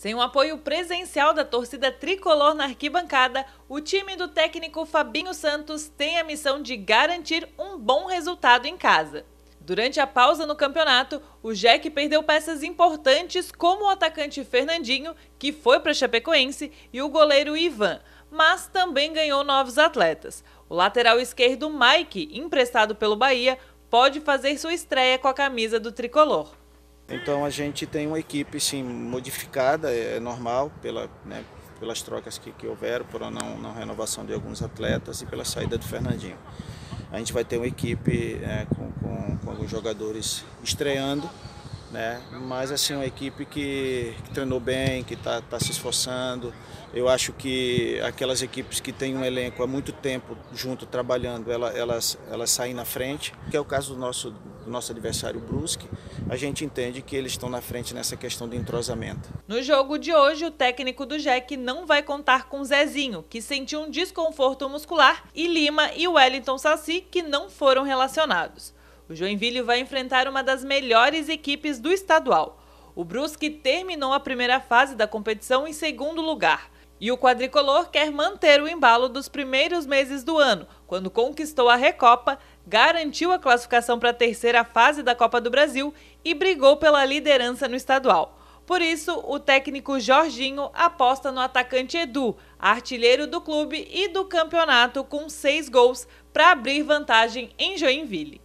Sem o apoio presencial da torcida tricolor na arquibancada, o time do técnico Fabinho Santos tem a missão de garantir um bom resultado em casa. Durante a pausa no campeonato, o Jack perdeu peças importantes como o atacante Fernandinho, que foi para Chapecoense, e o goleiro Ivan, mas também ganhou novos atletas. O lateral esquerdo Mike, emprestado pelo Bahia, pode fazer sua estreia com a camisa do tricolor. Então a gente tem uma equipe sim modificada, é, é normal, pela, né, pelas trocas que, que houveram, pela não, não, renovação de alguns atletas e pela saída do Fernandinho. A gente vai ter uma equipe é, com, com, com, alguns jogadores estreando, né? mas assim, uma equipe que, que treinou bem, que está tá se esforçando. Eu acho que aquelas equipes que têm um elenco há muito tempo junto trabalhando, ela, elas, elas saem na frente, que é o caso do nosso nosso adversário Brusque, a gente entende que eles estão na frente nessa questão de entrosamento. No jogo de hoje, o técnico do Jack não vai contar com Zezinho, que sentiu um desconforto muscular, e Lima e Wellington Saci, que não foram relacionados. O Joinville vai enfrentar uma das melhores equipes do estadual. O Brusque terminou a primeira fase da competição em segundo lugar. E o quadricolor quer manter o embalo dos primeiros meses do ano, quando conquistou a Recopa, garantiu a classificação para a terceira fase da Copa do Brasil e brigou pela liderança no estadual. Por isso, o técnico Jorginho aposta no atacante Edu, artilheiro do clube e do campeonato, com seis gols, para abrir vantagem em Joinville.